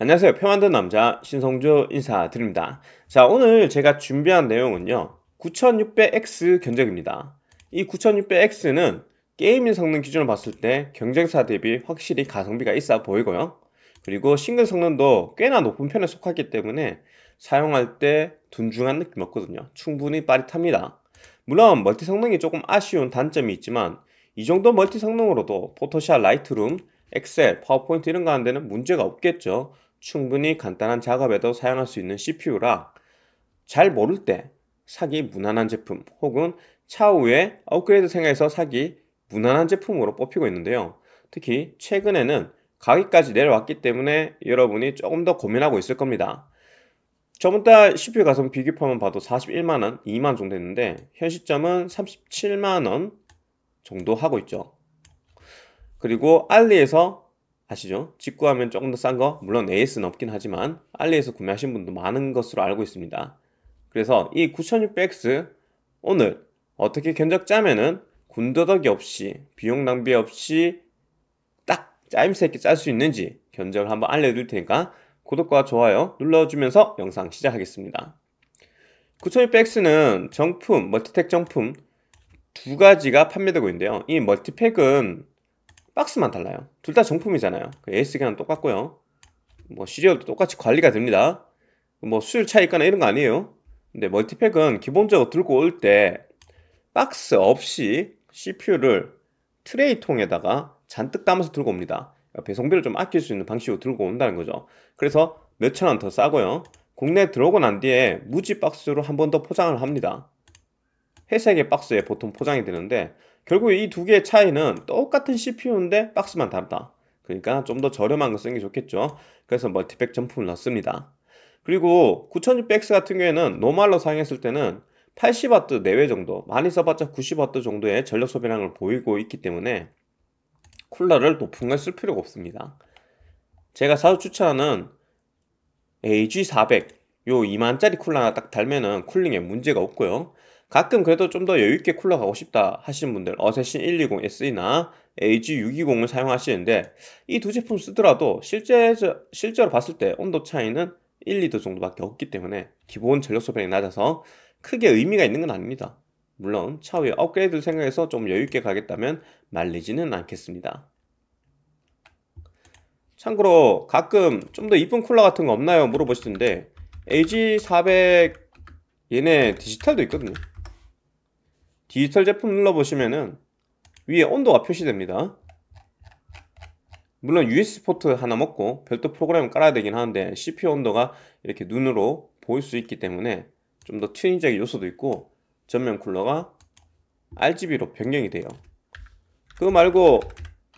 안녕하세요. 표 만든 남자 신성주 인사드립니다. 자, 오늘 제가 준비한 내용은요. 9600X 견적입니다. 이 9600X는 게이밍 성능 기준으로 봤을 때 경쟁사 대비 확실히 가성비가 있어 보이고요. 그리고 싱글 성능도 꽤나 높은 편에 속하기 때문에 사용할 때 둔중한 느낌 없거든요. 충분히 빠릿합니다. 물론 멀티 성능이 조금 아쉬운 단점이 있지만 이 정도 멀티 성능으로도 포토샵, 라이트룸, 엑셀, 파워포인트 이런 거 하는 데는 문제가 없겠죠. 충분히 간단한 작업에도 사용할 수 있는 CPU라 잘 모를 때 사기 무난한 제품 혹은 차후에 업그레이드 생각해서 사기 무난한 제품으로 뽑히고 있는데요. 특히 최근에는 가격까지 내려왔기 때문에 여러분이 조금 더 고민하고 있을 겁니다. 저번 달 CPU 가성 비교표만 봐도 41만원, 2만 정도 했는데 현 시점은 37만원 정도 하고 있죠. 그리고 알리에서 아시죠? 직구하면 조금 더 싼 거, 물론 AS는 없긴 하지만 알리에서 구매하신 분도 많은 것으로 알고 있습니다. 그래서 이 9600X 오늘 어떻게 견적 짜면은 군더더기 없이 비용 낭비 없이 딱 짜임새 있게 짤 수 있는지 견적을 한번 알려드릴 테니까 구독과 좋아요 눌러주면서 영상 시작하겠습니다. 9600X는 정품, 멀티텍 정품 두 가지가 판매되고 있는데요. 이 멀티팩은 박스만 달라요 둘 다 정품이잖아요 그 a s g 랑 똑같고요 뭐 시리얼도 똑같이 관리가 됩니다 뭐 수율 차이 있거나 이런 거 아니에요 근데 멀티팩은 기본적으로 들고 올 때 박스 없이 CPU를 트레이 통에다가 잔뜩 담아서 들고 옵니다 배송비를 좀 아낄 수 있는 방식으로 들고 온다는 거죠 그래서 몇 천 원 더 싸고요 국내 들어오고 난 뒤에 무지 박스로 한 번 더 포장을 합니다 회색의 박스에 보통 포장이 되는데 결국 이 두 개의 차이는 똑같은 CPU인데 박스만 다르다. 그러니까 좀 더 저렴한 거 쓰는 게 좋겠죠. 그래서 멀티백 점품을 넣습니다. 그리고 9600X 같은 경우에는 노말로 사용했을 때는 80W 내외 정도, 많이 써봤자 90W 정도의 전력 소비량을 보이고 있기 때문에 쿨러를 높은 걸 쓸 필요가 없습니다. 제가 사서 추천하는 AG400 요 2만짜리 쿨러 하나 딱 달면은 쿨링에 문제가 없고요. 가끔 그래도 좀 더 여유있게 쿨러 가고 싶다 하시는 분들 어세신 120 SE나 AG620을 사용하시는데 이 두 제품 쓰더라도 실제, 실제로 봤을 때 온도 차이는 1, 2도 정도밖에 없기 때문에 기본 전력 소비량이 낮아서 크게 의미가 있는 건 아닙니다. 물론 차후에 업그레이드를 생각해서 좀 여유있게 가겠다면 말리지는 않겠습니다. 참고로 가끔 좀 더 이쁜 쿨러 같은 거 없나요? 물어보시던데 AG400 얘네 디지털도 있거든요 디지털 제품 눌러보시면은 위에 온도가 표시됩니다. 물론 u s 포트 하나 먹고 별도 프로그램 깔아야 되긴 하는데 CPU 온도가 이렇게 눈으로 보일 수 있기 때문에 좀더 튜닝적인 요소도 있고 전면 쿨러가 RGB로 변경이 돼요. 그거 말고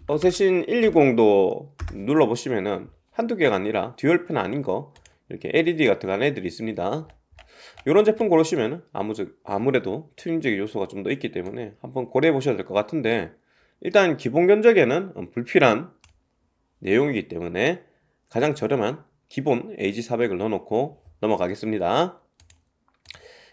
어세신 120도 눌러보시면은 한두 개가 아니라 듀얼펜 아닌 거 이렇게 LED가 들어간 애들이 있습니다. 이런 제품 고르시면 아무래도 튜닝적인 요소가 좀 더 있기 때문에 한번 고려해 보셔야 될 것 같은데 일단 기본 견적에는 음, 불필요한 내용이기 때문에 가장 저렴한 기본 AG400을 넣어놓고 넘어가겠습니다.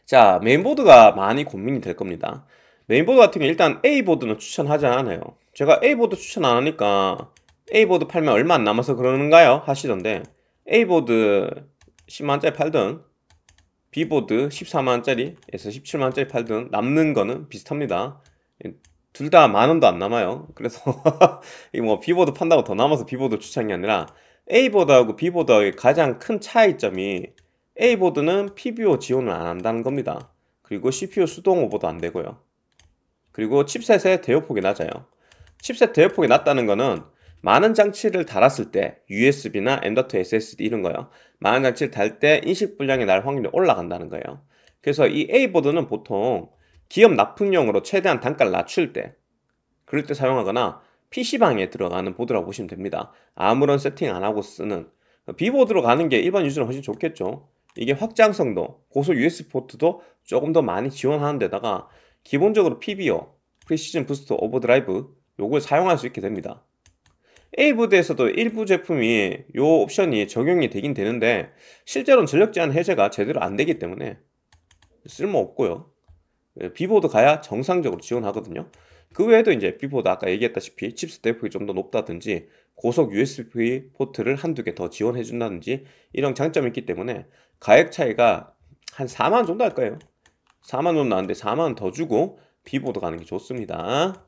자 메인보드가 많이 고민이 될 겁니다. 메인보드 같은 경우 일단 A보드는 추천하지 않아요. 제가 A보드 추천 안 하니까 A보드 팔면 얼마 안 남아서 그러는가요? 하시던데 A보드 10만짜리 팔든 비보드 14만원짜리에서 17만원짜리 팔든 남는 거는 비슷합니다. 둘 다 만원도 안 남아요. 그래서 뭐 비보드 판다고 더 남아서 비보드 추천이 아니라 A보드하고 B보드의 가장 큰 차이점이 A보드는 PBO 지원을 안 한다는 겁니다. 그리고 CPU 수동 오버도 안 되고요. 그리고 칩셋의 대역폭이 낮아요. 칩셋 대역폭이 낮다는 거는 많은 장치를 달았을 때 USB나 M.2 SSD 이런 거요. 많은 장치를 달 때 인식 불량이 날 확률이 올라간다는 거예요. 그래서 이 A보드는 보통 기업 납품용으로 최대한 단가를 낮출 때 그럴 때 사용하거나 PC방에 들어가는 보드라고 보시면 됩니다. 아무런 세팅 안 하고 쓰는 B보드로 가는 게 일반 유저는 훨씬 좋겠죠. 이게 확장성도 고속 USB 포트도 조금 더 많이 지원하는 데다가 기본적으로 PBO, 프리시즌 부스트 오버드라이브 요걸 사용할 수 있게 됩니다. A보드에서도 일부 제품이 이 옵션이 적용이 되긴 되는데 실제로는 전력 제한 해제가 제대로 안 되기 때문에 쓸모없고요. 예, B보드 가야 정상적으로 지원하거든요. 그 외에도 이제 B보드 아까 얘기했다시피 칩스 대폭이 좀 더 높다든지 고속 USB 포트를 한두 개 더 지원해 준다든지 이런 장점이 있기 때문에 가액 차이가 한 4만 원 정도 할 거예요. 4만 원 나왔는데 4만 원 더 주고 비보드 가는 게 좋습니다.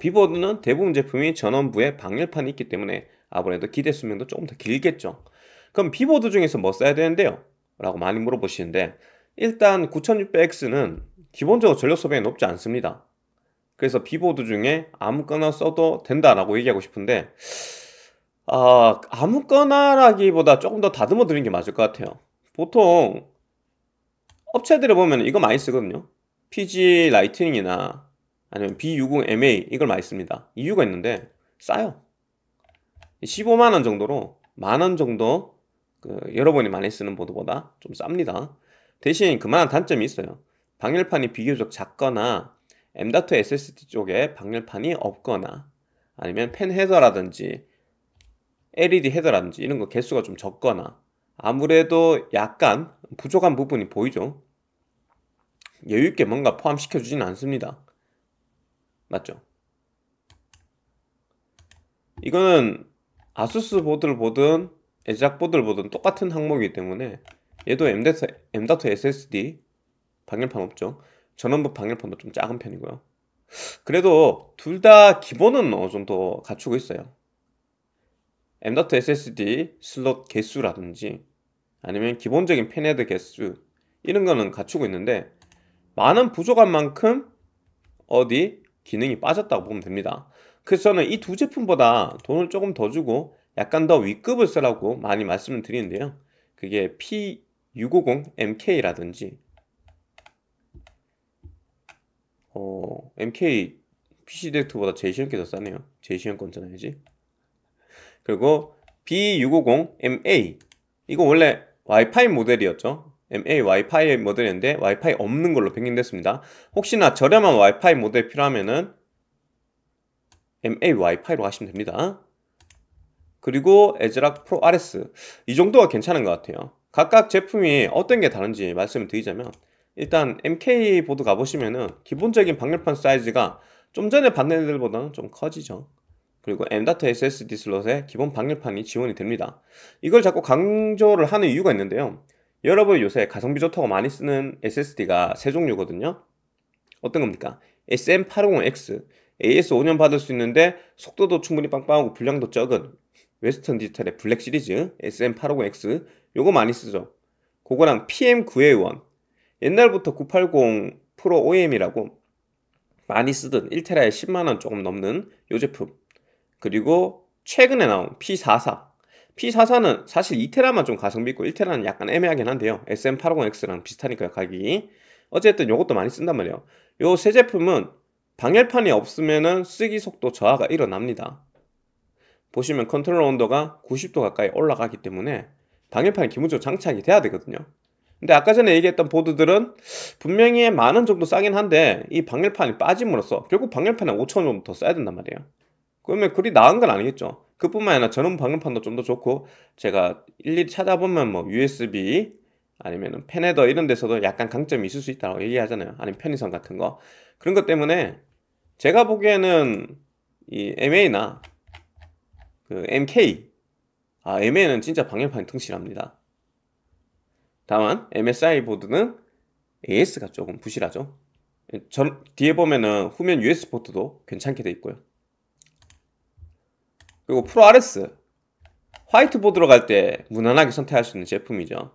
비보드는 대부분 제품이 전원부에 방열판이 있기 때문에 아무래도 기대 수명도 조금 더 길겠죠. 그럼 비보드 중에서 뭐 써야 되는데요? 라고 많이 물어보시는데 일단 9600X는 기본적으로 전력 소비가 높지 않습니다. 그래서 비보드 중에 아무거나 써도 된다라고 얘기하고 싶은데 아, 아무거나라기보다 조금 더 다듬어 드리는 게 맞을 것 같아요. 보통 업체들을 보면 이거 많이 쓰거든요. PG 라이트닝이나 아니면 B60MA 이걸 많이 씁니다. 이유가 있는데 싸요. 15만 원 정도로 만원 정도 그 여러분이 많이 쓰는 보드보다 좀 쌉니다. 대신 그만한 단점이 있어요. 방열판이 비교적 작거나 M.2 SSD 쪽에 방열판이 없거나 아니면 펜 헤더라든지 LED 헤더라든지 이런 거 개수가 좀 적거나 아무래도 약간 부족한 부분이 보이죠. 여유있게 뭔가 포함시켜주진 않습니다. 맞죠? 이거는 아수스 보드를 보든 에작 보드를 보든 똑같은 항목이기 때문에 얘도 엠다트 SSD 방열판 없죠. 전원부 방열판도 좀 작은 편이고요. 그래도 둘 다 기본은 어느 정도 갖추고 있어요. 엠다트 SSD 슬롯 개수라든지 아니면 기본적인 팬헤드 개수 이런 거는 갖추고 있는데 많은 부족한 만큼 어디 기능이 빠졌다고 보면 됩니다. 그래서 저는 이 두 제품보다 돈을 조금 더 주고 약간 더 위급을 쓰라고 많이 말씀을 드리는데요. 그게 P650MK라든지 어, MK PC 데렉터보다 제시형께 더 싸네요. 제시형 건잖아야지. 그리고 B650MA 이거 원래 와이파이 모델이었죠. MA 와이파이 모델인데 와이파이 없는 걸로 변경됐습니다. 혹시나 저렴한 와이파이 모델 필요하면은 MA 와이파이로 하시면 됩니다. 그리고 에즈락 프로 RS 이 정도가 괜찮은 것 같아요. 각각 제품이 어떤 게 다른지 말씀을 드리자면 일단 MK 보드 가보시면은 기본적인 방열판 사이즈가 좀 전에 봤던 애들보다는 좀 커지죠. 그리고 M.2 SSD 슬롯에 기본 방열판이 지원이 됩니다. 이걸 자꾸 강조를 하는 이유가 있는데요. 여러분 요새 가성비 좋다고 많이 쓰는 SSD가 세 종류거든요. 어떤 겁니까? SM850X AS 5년 받을 수 있는데 속도도 충분히 빵빵하고 분량도 적은 웨스턴 디지털의 블랙 시리즈 SM850X 요거 많이 쓰죠. 그거랑 PM9A1 옛날부터 980 프로 OEM이라고 많이 쓰던 1테라에 10만원 조금 넘는 요 제품 그리고 최근에 나온 P44 P44는 사실 2테라만 좀 가성비 있고 1테라는 약간 애매하긴 한데요. SM850X랑 비슷하니까요, 가격이. 어쨌든 요것도 많이 쓴단 말이에요. 요 세 제품은 방열판이 없으면은 쓰기 속도 저하가 일어납니다. 보시면 컨트롤 온도가 90도 가까이 올라가기 때문에 방열판이 기본적으로 장착이 돼야 되거든요. 근데 아까 전에 얘기했던 보드들은 분명히 만원 정도 싸긴 한데 이 방열판이 빠짐으로써 결국 방열판에 5천원 정도 더 써야 된단 말이에요. 그러면 그리 나은 건 아니겠죠. 그뿐만 아니라 전원 방음판도 좀 더 좋고 제가 일일이 찾아보면 뭐 USB 아니면은 펜헤더 이런 데서도 약간 강점이 있을 수 있다고 얘기하잖아요. 아니면 편의성 같은 거 그런 것 때문에 제가 보기에는 이 MA나 그 MK 아 MA는 진짜 방열판이 튼실합니다. 다만 MSI 보드는 AS가 조금 부실하죠. 전, 뒤에 보면은 후면 US 포트도 괜찮게 돼 있고요. 그리고 프로 RS 화이트보드로 갈 때 무난하게 선택할 수 있는 제품이죠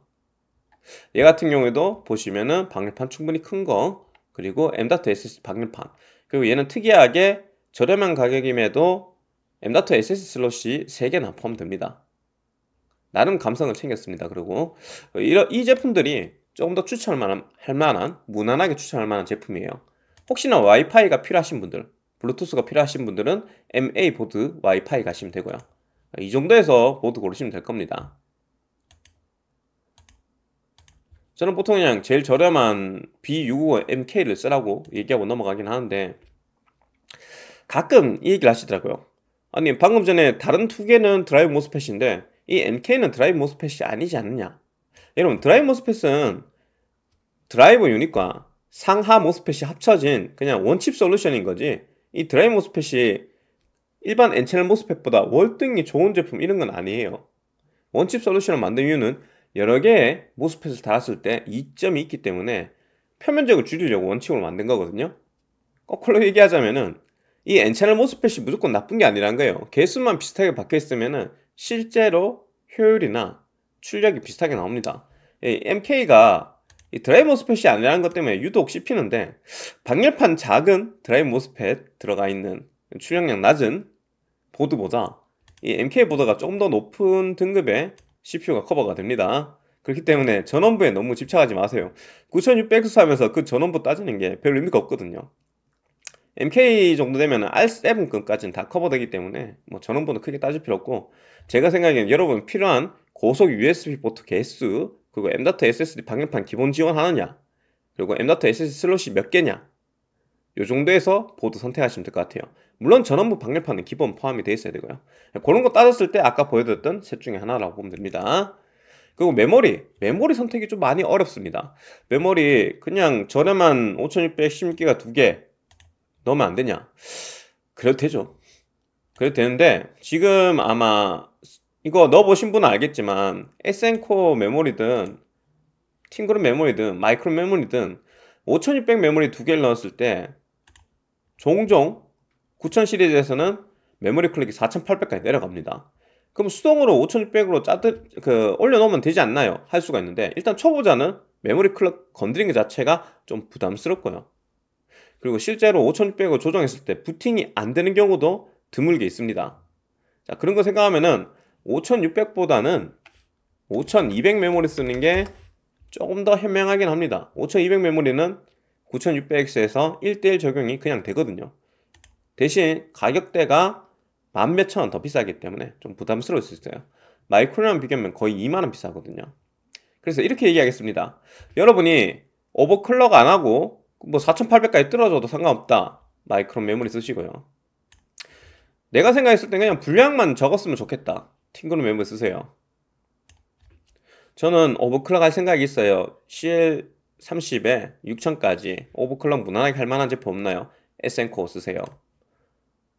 얘 같은 경우에도 보시면은 방열판 충분히 큰 거 그리고 M.SSD 방열판 그리고 얘는 특이하게 저렴한 가격임에도 M.SSD 슬롯이 3개나 포함됩니다 나름 감성을 챙겼습니다 그리고 이 제품들이 조금 더 추천할 만한, 할 만한 무난하게 추천할 만한 제품이에요 혹시나 와이파이가 필요하신 분들 블루투스가 필요하신 분들은 MA 보드 와이파이 가시면 되고요. 이 정도에서 보드 고르시면 될 겁니다. 저는 보통 그냥 제일 저렴한 b 6 5 m k 를 쓰라고 얘기하고 넘어가긴 하는데 가끔 이 얘기를 하시더라고요. 아니 방금 전에 다른 두 개는 드라이브 모스펫인데 이 MK는 드라이브 모스펫이 아니지 않느냐 여러분 드라이브 모스펫은 드라이브 유닛과 상하 모스펫이 합쳐진 그냥 원칩 솔루션인 거지 이 드라이 모스펫이 일반 N채널 모스펫보다 월등히 좋은 제품 이런 건 아니에요 원칩 솔루션을 만든 이유는 여러 개의 모스펫을 달았을때 이점이 있기 때문에 표면적을 줄이려고 원칙으로 만든 거거든요 거꾸로 얘기하자면은 이 N채널 모스펫이 무조건 나쁜 게아니라는 거예요 개수만 비슷하게 박혀있으면은 실제로 효율이나 출력이 비슷하게 나옵니다 MK가 드라이 모스펫이 아니라는 것 때문에 유독 씹히는데 방열판 작은 드라이 모스펫 들어가 있는 출력량 낮은 보드보다 이 MK 보드가 조금 더 높은 등급의 CPU가 커버가 됩니다 그렇기 때문에 전원부에 너무 집착하지 마세요 9600X 하면서 그 전원부 따지는 게 별 의미가 없거든요 MK 정도 되면 R7급까지는 다 커버되기 때문에 뭐 전원부는 크게 따질 필요 없고 제가 생각에는 여러분 필요한 고속 USB 포트 개수 그리고 M.2 SSD 방열판 기본 지원하느냐 그리고 M.2 SSD 슬롯이 몇 개냐 요 정도에서 보드 선택하시면 될 것 같아요 물론 전원부 방열판은 기본 포함이 되어 있어야 되고요 그런 거 따졌을 때 아까 보여드렸던 셋 중에 하나라고 보면 됩니다 그리고 메모리 메모리 선택이 좀 많이 어렵습니다 메모리 그냥 저렴한 5616기가 두 개 넣으면 안 되냐 그래도 되죠 그래도 되는데 지금 아마 이거 넣어보신 분은 알겠지만 SN코어 메모리든 팅그룹 메모리든 마이크로 메모리든 5600 메모리 두 개를 넣었을 때 종종 9000 시리즈에서는 메모리 클릭이 4800까지 내려갑니다. 그럼 수동으로 5600으로 짜드, 그, 올려놓으면 되지 않나요? 할 수가 있는데, 일단 초보자는 메모리 클럭 건드린 것 자체가 좀 부담스럽고요. 그리고 실제로 5600을 조정했을 때 부팅이 안 되는 경우도 드물게 있습니다. 자, 그런 거 생각하면은 5600보다는 5200 메모리 쓰는 게 조금 더 현명하긴 합니다. 5200 메모리는 9600X에서 1대1 적용이 그냥 되거든요. 대신 가격대가 만 몇천 원더 비싸기 때문에 좀 부담스러울 수 있어요. 마이크로랑 비교하면 거의 2만원 비싸거든요. 그래서 이렇게 얘기하겠습니다. 여러분이 오버클럭 안 하고 뭐 4800까지 떨어져도 상관없다. 마이크론 메모리 쓰시고요. 내가 생각했을 때 그냥 분량만 적었으면 좋겠다. 팅그룹 멤버 쓰세요. 저는 오버클럭 할 생각이 있어요. CL30에 6000까지 오버클럭 무난하게 할 만한 제품 없나요? SN코어 쓰세요.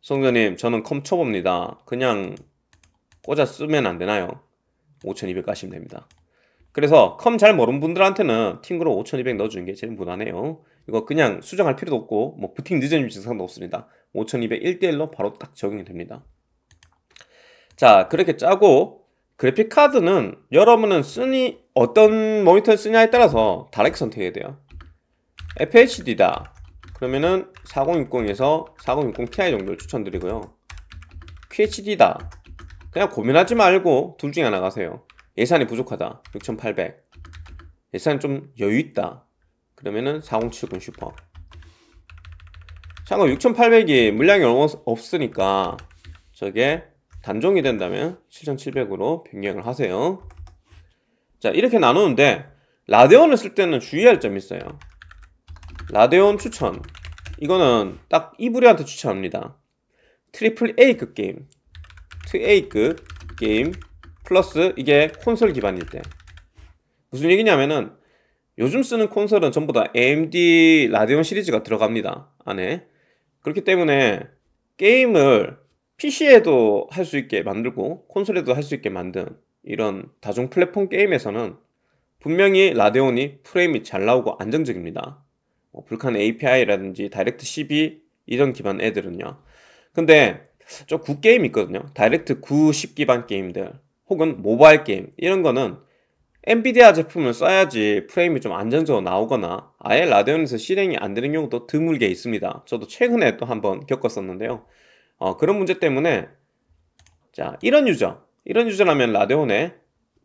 송교님, 저는 컴 초보입니다. 그냥 꽂아 쓰면 안 되나요? 5200 가시면 됩니다. 그래서 컴 잘 모르는 분들한테는 팅그로5200 넣어주는 게 제일 무난해요. 이거 그냥 수정할 필요도 없고 뭐 부팅 늦은 어 증상도 없습니다. 5200 1대1로 바로 딱 적용이 됩니다. 자, 그렇게 짜고 그래픽 카드는 여러분은 쓰니 어떤 모니터를 쓰냐에 따라서 다르게 선택해야 돼요. FHD다. 그러면은 4060에서 4060 Ti 정도를 추천드리고요. QHD다. 그냥 고민하지 말고 둘 중에 하나 가세요. 예산이 부족하다. 6800. 예산이 좀 여유 있다. 그러면은 4070 슈퍼. 참고 6800이 물량이 없으니까 저게 단종이 된다면 7700으로 변경을 하세요. 자, 이렇게 나누는데 라데온을 쓸 때는 주의할 점이 있어요. 라데온 추천. 이거는 딱 이브리한테 추천합니다. 트리플 A급 게임. 2A급 게임 플러스 이게 콘솔 기반일 때. 무슨 얘기냐면은 요즘 쓰는 콘솔은 전부 다 AMD 라디온 시리즈가 들어갑니다. 안에. 그렇기 때문에 게임을 PC에도 할 수 있게 만들고 콘솔에도 할 수 있게 만든 이런 다중 플랫폼 게임에서는 분명히 라데온이 프레임이 잘 나오고 안정적입니다. 뭐 불칸 API라든지 다이렉트 12 이런 기반 애들은요. 근데 저 구게임 있거든요. 다이렉트 9, 10 기반 게임들 혹은 모바일 게임 이런 거는 엔비디아 제품을 써야지 프레임이 좀 안정적으로 나오거나 아예 라데온에서 실행이 안 되는 경우도 드물게 있습니다. 저도 최근에 또 한번 겪었었는데요. 어, 그런 문제 때문에 자 이런 유저 이런 유저라면 라데온에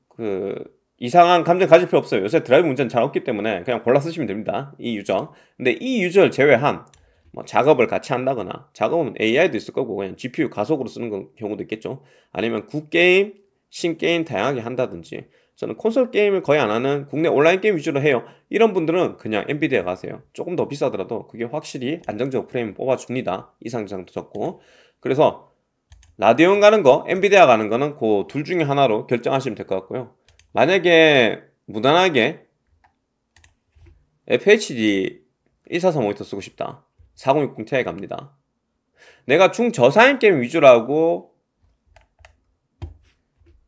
그 이상한 감정 가질 필요 없어요 요새 드라이브 문제는 잘 없기 때문에 그냥 골라 쓰시면 됩니다 이 유저 근데 이 유저를 제외한 뭐 작업을 같이 한다거나 작업은 AI도 있을 거고 그냥 GPU 가속으로 쓰는 경우도 있겠죠 아니면 굿게임, 신게임 다양하게 한다든지 저는 콘솔 게임을 거의 안 하는 국내 온라인 게임 위주로 해요 이런 분들은 그냥 엔비디아 가세요 조금 더 비싸더라도 그게 확실히 안정적 프레임 뽑아줍니다 이상 이상도 적고 그래서 라디온 가는 거, 엔비디아 가는 거는 그 둘 중에 하나로 결정하시면 될 것 같고요. 만약에 무난하게 FHD 143 모니터 쓰고 싶다. 4060ti 갑니다. 내가 중저사양 게임 위주라고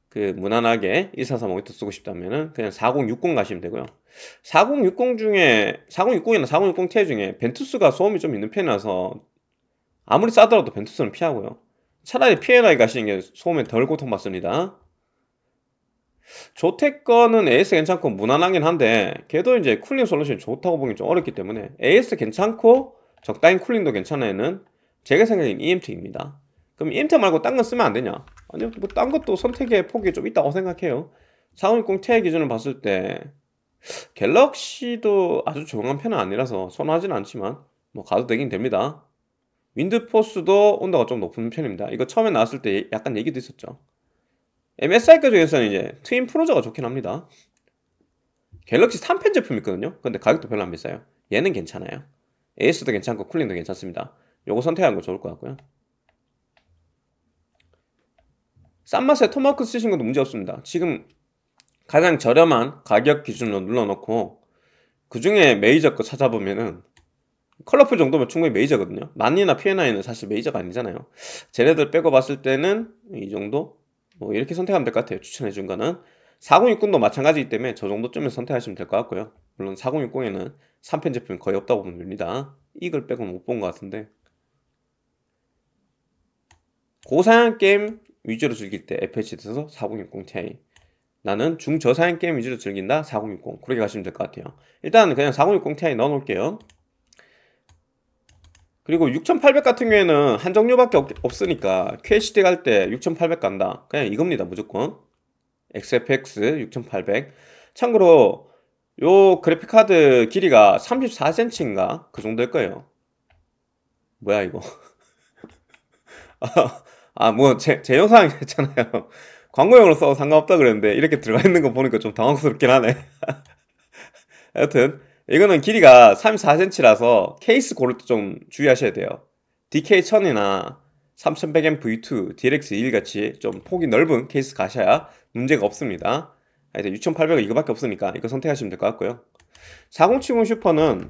그 무난하게 143 모니터 쓰고 싶다면은 그냥 4060 가시면 되고요. 4060 중에 4060이나 4060ti 중에 벤투스가 소음이 좀 있는 편이라서 아무리 싸더라도 벤투스는 피하고요. 차라리 P&I 가시는 게 소음에 덜 고통받습니다. 조텍 거는 AS 괜찮고 무난하긴 한데 걔도 이제 쿨링 솔루션이 좋다고 보기좀 어렵기 때문에 AS 괜찮고 적당히 쿨링도 괜찮아 애는 제가 생각엔 EMT입니다. 그럼 EMT 말고 딴건 쓰면 안 되냐? 아니 뭐딴 것도 선택의 폭이 좀 있다고 생각해요. 4 5 6 0 t i 기준을 봤을 때 갤럭시도 아주 조용한 편은 아니라서 선호하진 않지만 뭐 가도 되긴 됩니다. 윈드포스도 온도가 좀 높은 편입니다. 이거 처음에 나왔을 때 약간 얘기도 있었죠. MSI 가중에서는 이제 트윈 프로저가 좋긴 합니다. 갤럭시 3펜 제품 있거든요. 근데 가격도 별로 안 비싸요. 얘는 괜찮아요. AS도 괜찮고 쿨링도 괜찮습니다. 요거 선택하는 거 좋을 것 같고요. 싼 맛에 토마크 쓰신 것도 문제없습니다. 지금 가장 저렴한 가격 기준으로 눌러놓고 그 중에 메이저 거 찾아보면은 컬러풀 정도면 충분히 메이저거든요. 만니나 P&I는 사실 메이저가 아니잖아요. 쟤네들 빼고 봤을 때는 이 정도? 뭐 이렇게 선택하면 될 것 같아요. 추천해 준 거는. 4060도 마찬가지이기 때문에 저 정도쯤에 선택하시면 될 것 같고요. 물론 4060에는 3편 제품이 거의 없다고 보면 됩니다. 이걸 빼고는 못 본 것 같은데. 고사양 게임 위주로 즐길 때 FHD에서 4060ti 나는 중저사양 게임 위주로 즐긴다 4060 그렇게 가시면 될 것 같아요 일단 그냥 4060ti 넣어놓을게요 그리고 6800 같은 경우에는 한 종류밖에 없, 으니까 QHD 갈 때 6800 간다 그냥 이겁니다 무조건 XFX 6800 참고로 요 그래픽카드 길이가 34cm인가 그 정도일 거예요 뭐야 이거 아 뭐제 아, 제 영상이었잖아요 광고용으로 써도 상관없다 그랬는데 이렇게 들어가 있는 거 보니까 좀 당황스럽긴 하네 하 여튼 이거는 길이가 34cm라서 케이스 고를 때 좀 주의하셔야 돼요. DK1000이나 3100M V2, DLX1 같이 좀 폭이 넓은 케이스 가셔야 문제가 없습니다. 하여튼 아, 6800은 이거밖에 없으니까 이거 선택하시면 될 것 같고요. 4070 슈퍼는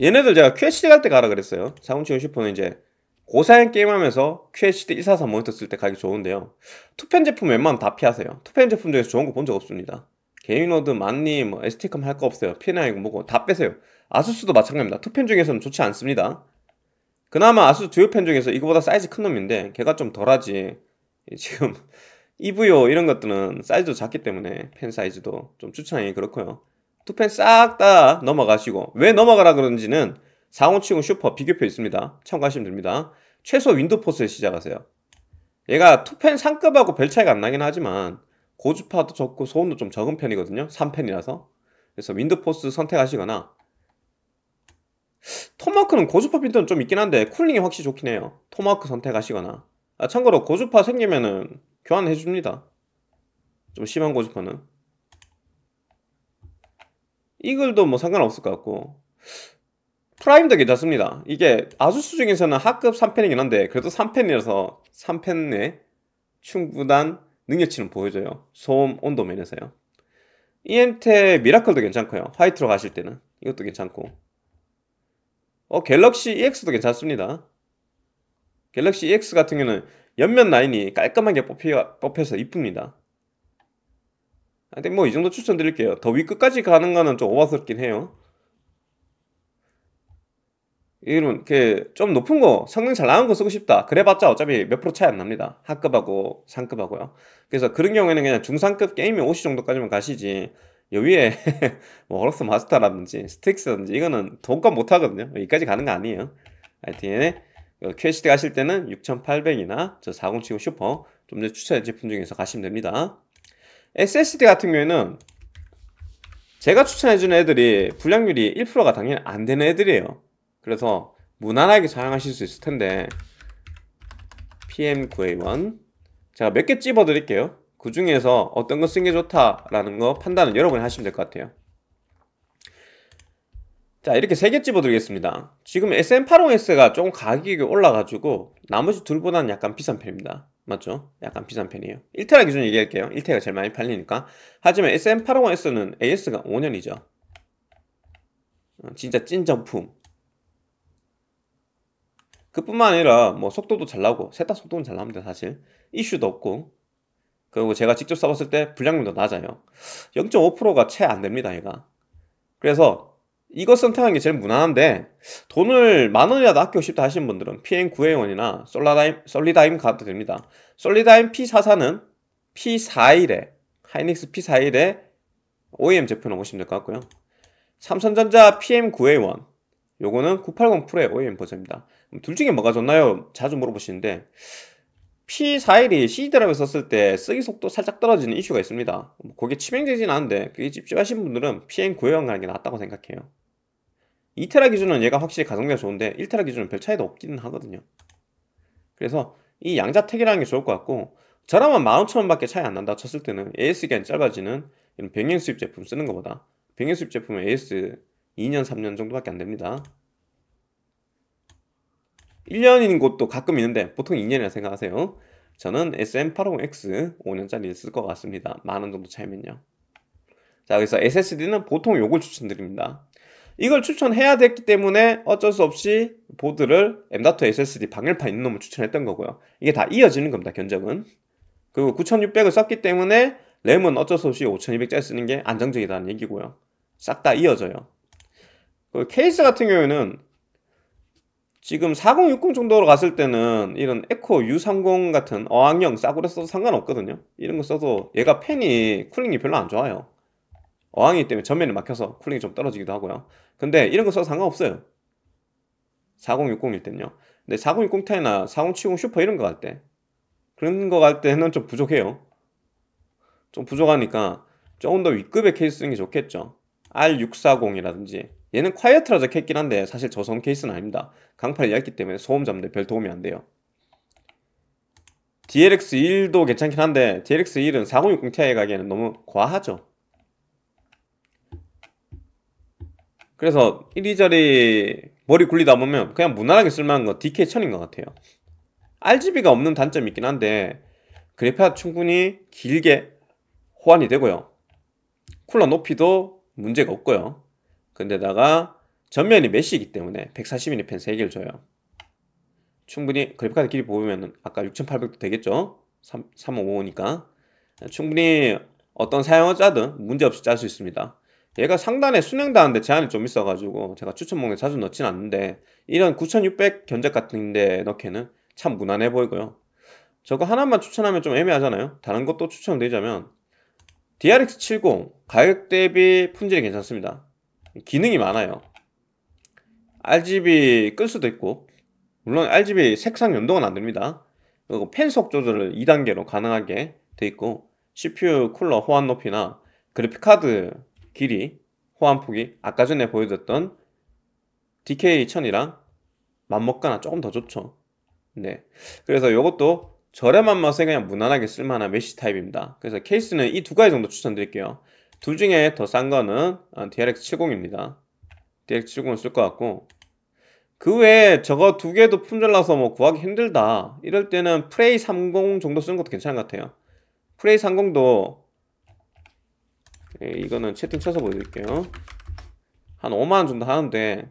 얘네들 제가 QHD 갈 때 가라 그랬어요. 4070 슈퍼는 이제 고사양 게임하면서 QHD 144 모니터 쓸 때 가기 좋은데요. 투펜 제품 웬만하면 다 피하세요. 투펜 제품 중에서 좋은 거 본 적 없습니다. 개인워드, 만니뭐 ST컴 할 거 없어요. P&I 이거 뭐고 다 빼세요. 아수스도 마찬가지입니다. 투펜 중에서는 좋지 않습니다. 그나마 아수스 듀오펜 중에서 이거보다 사이즈 큰 놈인데 걔가 좀 덜하지. 지금 EVO 이런 것들은 사이즈도 작기 때문에 펜 사이즈도 좀 추천이 그렇고요. 투펜 싹 다 넘어가시고 왜 넘어가라 그런지는 4070 슈퍼 비교표 있습니다. 참고하시면 됩니다. 최소 윈도포스에 시작하세요. 얘가 투펜 상급하고 별 차이가 안 나긴 하지만 고주파도 적고 소음도 좀 적은 편이거든요 3펜이라서 그래서 윈드포스 선택하시거나 토마크는 고주파 필터는 좀 있긴 한데 쿨링이 확실히 좋긴 해요 토마크 선택하시거나 아, 참고로 고주파 생기면은 교환해줍니다 좀 심한 고주파는 이글도 뭐 상관없을 것 같고 프라임도 괜찮습니다 이게 아수스 중에서는 하급 3펜이긴 한데 그래도 3펜이라서 3펜에 충분한 능력치는 보여줘요. 소음, 온도 면에서요. EMT 미라클도 괜찮고요. 화이트로 가실 때는 이것도 괜찮고 어 갤럭시 EX도 괜찮습니다. 갤럭시 EX 같은 경우는 옆면 라인이 깔끔하게 뽑혀, 뽑혀서 이쁩니다. 아, 근데 뭐 이 정도 추천드릴게요. 더 위 끝까지 가는 거는 좀오버스럽긴 해요. 이런 이렇게 그 좀 높은 거 성능 잘 나온 거 쓰고 싶다 그래봤자 어차피 몇 프로 차이 안 납니다 하급하고 상급하고요 그래서 그런 경우에는 그냥 중상급 게이밍 50 정도까지만 가시지 요 위에 뭐 허럭스 마스터라든지 스틱스든지 이거는 돈값 못 하거든요 여기까지 가는 거 아니에요 하여튼 QHD 그 가실 때는 6800이나 저 4070 슈퍼 좀 전에 추천한 제품 중에서 가시면 됩니다 SSD 같은 경우에는 제가 추천해주는 애들이 불량률이 1%가 당연히 안 되는 애들이에요 그래서 무난하게 사용하실 수 있을 텐데 PM9A1 제가 몇 개 찝어 드릴게요 그 중에서 어떤 거 쓰는 게 좋다라는 거 판단은 여러분이 하시면 될 것 같아요 자 이렇게 세 개 찝어 드리겠습니다 지금 SM80S가 조금 가격이 올라가지고 나머지 둘보다는 약간 비싼 편입니다 맞죠? 약간 비싼 편이에요 1테라 기준 얘기할게요 1테라가 제일 많이 팔리니까 하지만 SM80S는 AS가 5년이죠 어, 진짜 찐 정품 그뿐만 아니라 뭐 속도도 잘 나고 세탁 속도는 잘 나옵니다 사실 이슈도 없고 그리고 제가 직접 써봤을 때 불량률도 낮아요 0.5%가 채 안 됩니다 얘가 그래서 이것 선택하는 게 제일 무난한데 돈을 만 원이라도 아끼고 싶다 하시는 분들은 PN9A1이나 솔라다임, 솔리다임 가도 됩니다 솔리다임 P44는 P41에 하이닉스 P41에 OEM 제품이라고 시면될 것 같고요 삼성전자 PM9A1 요거는 980 프로의 OEM 버전입니다. 둘 중에 뭐가 좋나요? 자주 물어보시는데 P41이 C 드랍에 썼을 때 쓰기 속도 살짝 떨어지는 이슈가 있습니다. 그게 치명적이진 않은데 그게 찝찝하신 분들은 PN9형 가는 게 낫다고 생각해요. 2테라 기준은 얘가 확실히 가성비가 좋은데 1테라 기준은 별 차이도 없기는 하거든요. 그래서 이 양자택이라는 게 좋을 것 같고 저라면 11,000원밖에 차이 안 난다 쳤을 때는 AS 기간이 짧아지는 이런 병행 수입 제품 쓰는 것보다 병행 수입 제품은 AS 2년, 3년 정도밖에 안 됩니다. 1년인 곳도 가끔 있는데 보통 2년이라 생각하세요. 저는 SM850X 5년짜리쓸 것 같습니다. 만 원 정도 차이면요. 자, 그래서 SSD는 보통 요걸 추천드립니다. 이걸 추천해야 됐기 때문에 어쩔 수 없이 보드를 M.2 SSD 방열판 있는 놈을 추천했던 거고요. 이게 다 이어지는 겁니다, 견적은. 그리고 9600을 썼기 때문에 램은 어쩔 수 없이 5200짜리 쓰는 게 안정적이다는 얘기고요. 싹 다 이어져요. 그 케이스 같은 경우에는 지금 4060 정도로 갔을 때는 이런 에코 U30 같은 어항형 싸구려 써도 상관없거든요 이런 거 써도 얘가 팬이 쿨링이 별로 안 좋아요 어항이기 때문에 전면에 막혀서 쿨링이 좀 떨어지기도 하고요 근데 이런 거 써도 상관없어요 4060일 때는요 근데 4060 타이나 4070 슈퍼 이런 거 갈 때 그런 거 갈 때는 좀 부족해요 좀 부족하니까 조금 더 윗급의 케이스 쓰는 게 좋겠죠 R640이라든지 얘는 콰이어트라 적혀있긴 한데 사실 저소음 케이스는 아닙니다. 강판이 얇기 때문에 소음 잡는데 별 도움이 안 돼요. DLX1도 괜찮긴 한데 DLX1은 4060 Ti 가기에는 너무 과하죠. 그래서 이리저리 머리 굴리다 보면 그냥 무난하게 쓸만한 건 DK1000인 것 같아요. RGB가 없는 단점이 있긴 한데 그래프가 충분히 길게 호환이 되고요. 쿨러 높이도 문제가 없고요. 근데다가 전면이 메시이기 때문에 140mm 펜 3개를 줘요. 충분히 그래픽카드 길이 보면 아까 6800도 되겠죠? 3, 3 5 5니까 충분히 어떤 사용자든 문제없이 짤 수 있습니다. 얘가 상단에 순행다는데 제한이 좀 있어가지고 제가 추천 목에 자주 넣진 않는데 이런 9600 견적 같은데 넣기에는 참 무난해 보이고요. 저거 하나만 추천하면 좀 애매하잖아요. 다른 것도 추천드리자면 DRX70 가격 대비 품질이 괜찮습니다. 기능이 많아요. RGB 끌 수도 있고 물론 RGB 색상 연동은 안 됩니다. 그리고 펜속 조절을 2단계로 가능하게 돼 있고 CPU 쿨러 호환 높이나 그래픽카드 길이, 호환 폭이 아까 전에 보여줬던 DK1000이랑 맞먹거나 조금 더 좋죠. 네. 그래서 이것도 저렴한 맛에 그냥 무난하게 쓸만한 메쉬 타입입니다. 그래서 케이스는 이 두 가지 정도 추천드릴게요. 둘 중에 더 싼 거는 어, DRX70입니다. DX70을 쓸 것 같고 그 외에 저거 두 개도 품절나서 뭐 구하기 힘들다 이럴 때는 프레이 30 정도 쓰는 것도 괜찮은 것 같아요 프레이 30도 예, 이거는 채팅 쳐서 보여드릴게요 한 5만원 정도 하는데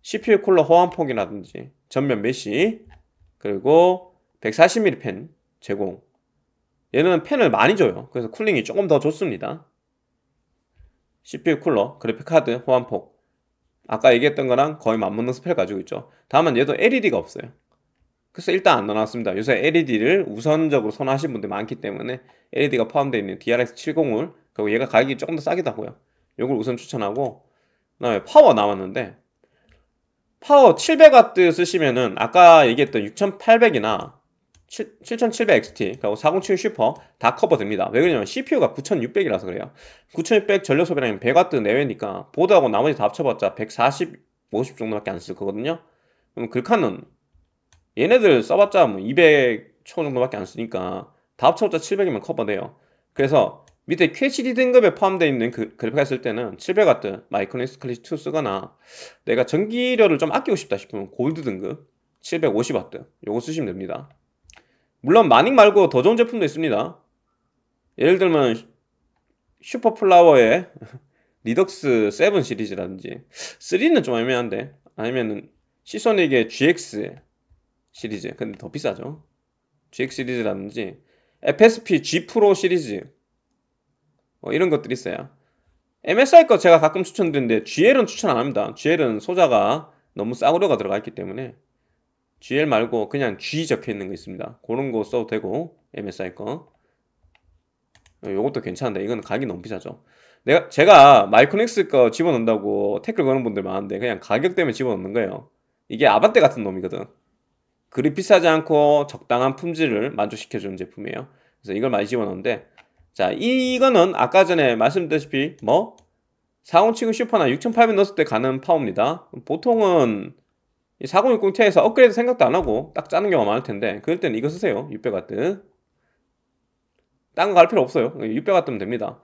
CPU 쿨러 호환폭이라든지 전면 메시 그리고 140mm 펜 제공 얘는 펜을 많이 줘요. 그래서 쿨링이 조금 더 좋습니다. CPU 쿨러, 그래픽카드 호환폭 아까 얘기했던 거랑 거의 맞먹는 스펠 가지고 있죠. 다만 얘도 LED가 없어요. 그래서 일단 안 넣어놨습니다. 요새 LED를 우선적으로 선호하시는 분들이 많기 때문에 LED가 포함되어 있는 d r x 7 0을 그리고 얘가 가격이 조금 더 싸기도 하고요. 요걸 우선 추천하고 그다음에 파워 나왔는데 파워 700W 쓰시면은 아까 얘기했던 6800이나 7700XT 그리고 4070 슈퍼 다 커버됩니다 왜 그러냐면 CPU가 9600이라서 그래요 9600 전력 소비량이 100W 내외니까 보드하고 나머지 다 합쳐봤자 140, 50 정도밖에 안 쓰거든요 그럼 글카는 얘네들 써봤자 뭐 200초 정도밖에 안 쓰니까 다 합쳐봤자 700이면 커버돼요 그래서 밑에 QHD 등급에 포함되어 있는 그 그래픽 했을 때는 700W 마이크로 익스클리시 2 쓰거나 내가 전기료를 좀 아끼고 싶다 싶으면 골드 등급 750W 요거 쓰시면 됩니다 물론 마닉 말고 더 좋은 제품도 있습니다. 예를 들면 슈퍼플라워의 리덕스 7 시리즈라든지 3는 좀 애매한데 아니면은 시소닉의 GX 시리즈 근데 더 비싸죠. GX 시리즈라든지 FSP G 프로 시리즈 뭐 이런 것들이 있어요. MSI 거 제가 가끔 추천드리는데 GL은 추천 안 합니다. GL은 소자가 너무 싸구려가 들어가 있기 때문에 GL 말고 그냥 G 적혀 있는 거 있습니다. 그런 거 써도 되고 MSI 거. 어, 요것도 괜찮은데 이건 가격이 너무 비싸죠. 내가 제가 마이크닉스 로거 집어넣는다고 태클 거는 분들 많은데 그냥 가격 때문에 집어넣는 거예요. 이게 아반떼 같은 놈이거든. 그리 비싸지 않고 적당한 품질을 만족시켜주는 제품이에요. 그래서 이걸 많이 집어넣는데 자 이거는 아까 전에 말씀드렸다시피 뭐 4온 치고 슈퍼나 6800 넣었을 때 가는 파워입니다. 보통은 이 4060ti에서 업그레이드 생각도 안 하고 딱 짜는 경우가 많을 텐데 그럴 때는 이거 쓰세요 600W 딴거 갈 필요 없어요 600W면 됩니다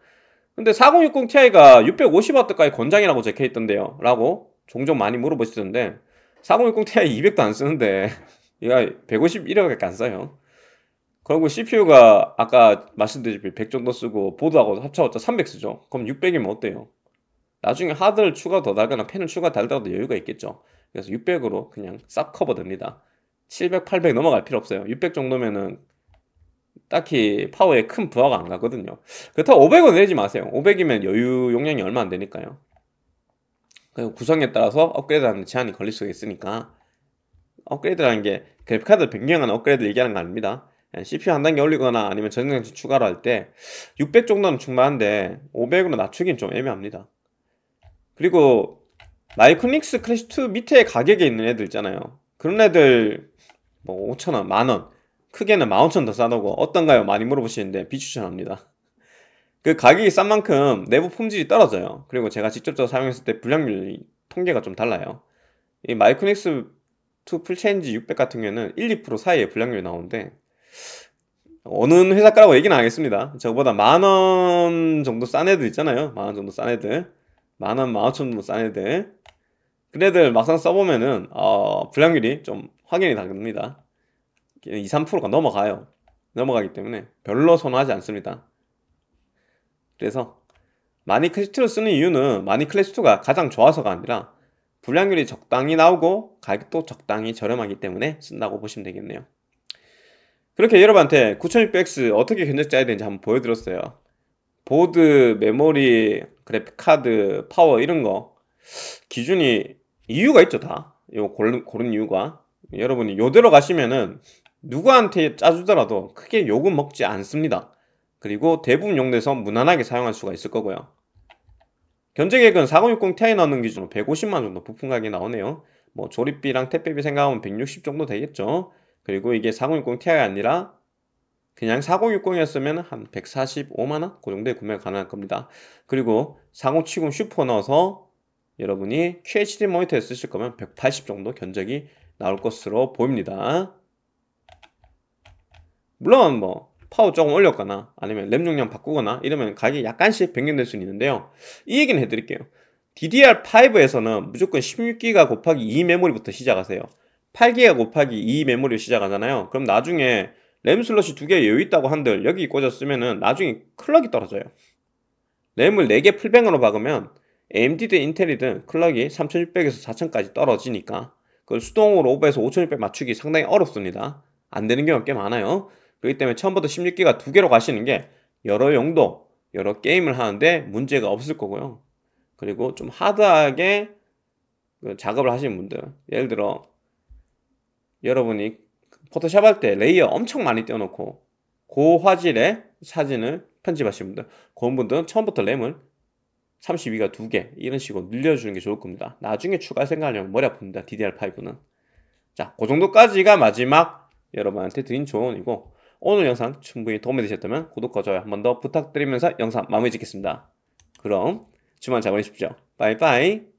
근데 4060ti가 650W까지 권장이라고 적혀있던데요 라고 종종 많이 물어보시던데 4060ti 200도 안 쓰는데 얘가 151W밖에 안 써요 그리고 CPU가 아까 말씀드렸듯이 100 정도 쓰고 보드하고 합쳐봤자 300 쓰죠 그럼 600이면 어때요 나중에 하드를 추가 더 달거나 펜을 추가 달더라도 여유가 있겠죠 그래서 600으로 그냥 싹 커버됩니다. 700, 800 넘어갈 필요 없어요. 600 정도면은 딱히 파워에 큰 부하가 안 가거든요. 그렇다고 500은 내지 마세요. 500이면 여유 용량이 얼마 안 되니까요. 그리고 구성에 따라서 업그레이드하는 제한이 걸릴 수가 있으니까 업그레이드라는 게 그래픽카드 를 변경하는 업그레이드 를 얘기하는 거 아닙니다. CPU 한 단계 올리거나 아니면 전장치 용 추가로 할 때 600 정도는 충분한데 500으로 낮추긴 좀 애매합니다. 그리고 마이코닉스 크래시 2 밑에 가격에 있는 애들 있잖아요. 그런 애들 뭐 5천원, 만원, 크게는 15,000더 싸다고 어떤가요? 많이 물어보시는데 비추천합니다. 그 가격이 싼 만큼 내부 품질이 떨어져요. 그리고 제가 직접적으로 사용했을 때 불량률 통계가 좀 달라요. 이 마이코닉스 2 풀체인지 600 같은 경우에는 1, 2% 사이에 불량률이 나오는데 어느 회사 거라고 얘기는 안 하겠습니다. 저보다 만원 정도 싼 애들 있잖아요. 만 원 정도 싼 애들. 만원 만오천 정도 싼 애들 그 애들 막상 써보면은 어, 불량률이 좀 확연히 다릅니다 2, 3%가 넘어가요 넘어가기 때문에 별로 선호하지 않습니다 그래서 마니 클래스2를 쓰는 이유는 마니 클래스2가 가장 좋아서가 아니라 불량률이 적당히 나오고 가격도 적당히 저렴하기 때문에 쓴다고 보시면 되겠네요 그렇게 여러분한테 9600X 어떻게 견적 짜야 되는지 한번 보여드렸어요 보드, 메모리, 그래픽 카드, 파워 이런 거 기준이 이유가 있죠 다. 요 고른 고른 이유가 여러분이 요대로 가시면은 누구한테 짜주더라도 크게 욕은 먹지 않습니다. 그리고 대부분 용도에서 무난하게 사용할 수가 있을 거고요. 견적액은 4060ti 넣는 기준으로 150만 정도 부품 가격이 나오네요. 뭐 조립비랑 택배비 생각하면 160 정도 되겠죠. 그리고 이게 4060ti가 아니라 그냥 4060이었으면 한 145만원? 그 정도에 구매가 가능할 겁니다. 그리고 4070 슈퍼 넣어서 여러분이 QHD 모니터에 쓰실 거면 180 정도 견적이 나올 것으로 보입니다. 물론 뭐 파워 조금 올렸거나 아니면 램 용량 바꾸거나 이러면 가격이 약간씩 변경될 수는 있는데요. 이 얘기는 해드릴게요. DDR5에서는 무조건 16기가 곱하기 2 메모리부터 시작하세요. 8기가 곱하기 2 메모리로 시작하잖아요. 그럼 나중에 램슬롯이두개 여유 있다고 한들 여기 꽂았으면은 나중에 클럭이 떨어져요. 램을 4개 풀뱅으로 박으면 AMD든 인텔이든 클럭이 3600에서 4000까지 떨어지니까 그걸 수동으로 5배에서 5600 맞추기 상당히 어렵습니다. 안 되는 경우가 꽤 많아요. 그렇기 때문에 처음부터 16기가 두 개로 가시는 게 여러 용도, 여러 게임을 하는데 문제가 없을 거고요. 그리고 좀 하드하게 그 작업을 하시는 분들, 예를 들어 여러분이 포토샵 할 때 레이어 엄청 많이 떼어놓고 고화질의 그 사진을 편집하시는 분들 그런 분들은 처음부터 램을 32가 두 개 이런 식으로 늘려주는 게 좋을 겁니다 나중에 추가 할 생각하려면 머리 아픕니다 DDR5는 자, 그 정도까지가 마지막 여러분한테 드린 조언이고 오늘 영상 충분히 도움이 되셨다면 구독과 좋아요 한 번 더 부탁드리면서 영상 마무리 짓겠습니다. 그럼 주말 잘 보내십시오. 바이바이